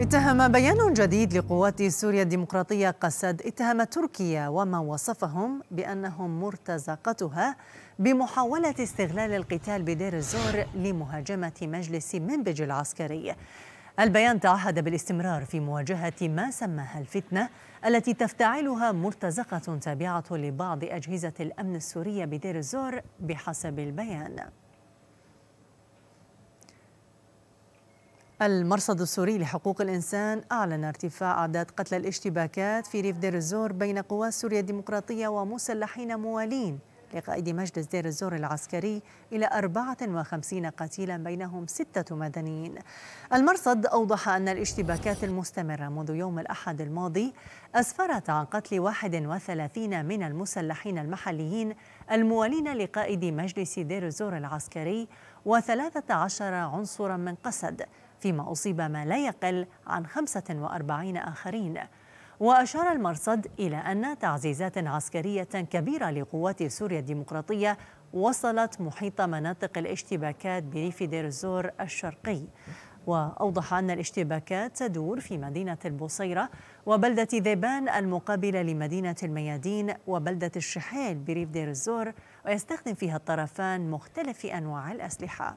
اتهم بيان جديد لقوات سوريا الديمقراطية قسد اتهم تركيا ومن وصفهم بأنهم مرتزقتها بمحاولة استغلال القتال بدير الزور لمهاجمة مجلس منبج العسكري البيان تعهد بالاستمرار في مواجهة ما سماها الفتنة التي تفتعلها مرتزقة تابعة لبعض أجهزة الأمن السورية بدير الزور بحسب البيان المرصد السوري لحقوق الإنسان أعلن ارتفاع أعداد قتلى الاشتباكات في ريف دير الزور بين قوات سوريا الديمقراطية ومسلحين موالين لقائد مجلس دير الزور العسكري إلى 54 قتيلا بينهم ستة مدنيين المرصد أوضح أن الاشتباكات المستمرة منذ يوم الأحد الماضي أسفرت عن قتل 31 من المسلحين المحليين الموالين لقائد مجلس دير الزور العسكري و13 عنصرا من قسد فيما أصيب ما لا يقل عن 45 آخرين وأشار المرصد إلى أن تعزيزات عسكرية كبيرة لقوات سوريا الديمقراطية وصلت محيط مناطق الاشتباكات بريف دير الزور الشرقي وأوضح أن الاشتباكات تدور في مدينة البصيرة وبلدة ذيبان المقابلة لمدينة الميادين وبلدة الشحيل بريف دير الزور ويستخدم فيها الطرفان مختلف أنواع الأسلحة